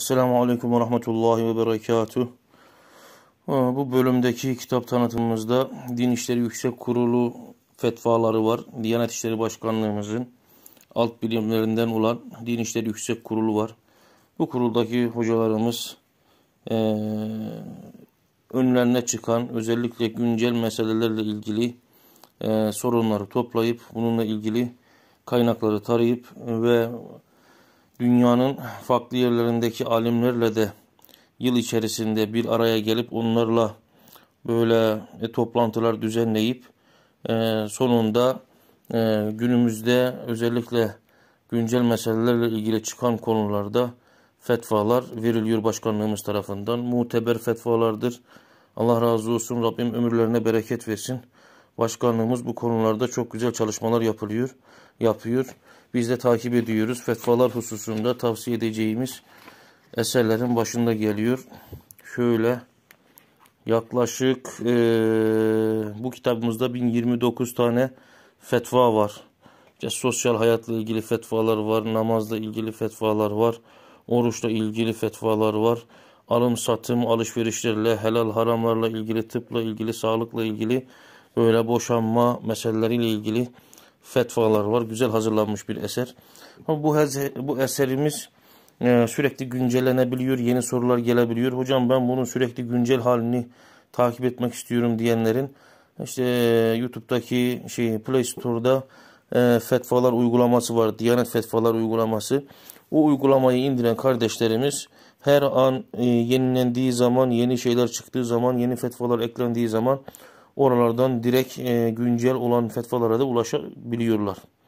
Esselamu Aleyküm ve Rahmetullahi ve Berekatuh. Bu bölümdeki kitap tanıtımımızda Din İşleri Yüksek Kurulu fetvaları var. Diyanet İşleri Başkanlığımızın alt bilimlerinden olan Din İşleri Yüksek Kurulu var. Bu kuruldaki hocalarımız e, önlerine çıkan özellikle güncel meselelerle ilgili e, sorunları toplayıp bununla ilgili kaynakları tarayıp ve dünyanın farklı yerlerindeki alimlerle de yıl içerisinde bir araya gelip onlarla böyle e, toplantılar düzenleyip e, sonunda e, günümüzde özellikle güncel meselelerle ilgili çıkan konularda fetvalar veriliyor başkanlığımız tarafından. Muteber fetvalardır. Allah razı olsun. Rabbim ömürlerine bereket versin. Başkanlığımız bu konularda çok güzel çalışmalar yapılıyor, yapıyor. Biz de takip ediyoruz. Fetvalar hususunda tavsiye edeceğimiz eserlerin başında geliyor. Şöyle yaklaşık e, bu kitabımızda 1029 tane fetva var. İşte sosyal hayatla ilgili fetvalar var, namazla ilgili fetvalar var, oruçla ilgili fetvalar var. Alım satım, alışverişlerle, helal haramlarla ilgili, tıpla ilgili, sağlıkla ilgili böyle boşanma meseleleriyle ilgili fetvalar var. Güzel hazırlanmış bir eser. Ama bu, bu eserimiz e, sürekli güncellenebiliyor. Yeni sorular gelebiliyor. Hocam ben bunun sürekli güncel halini takip etmek istiyorum diyenlerin işte e, YouTube'daki şey Play Store'da e, fetvalar uygulaması var. Diyanet fetvalar uygulaması. O uygulamayı indiren kardeşlerimiz her an e, yenilendiği zaman, yeni şeyler çıktığı zaman, yeni fetvalar eklendiği zaman oralardan direkt e, güncel olan fetvalara da ulaşabiliyorlar.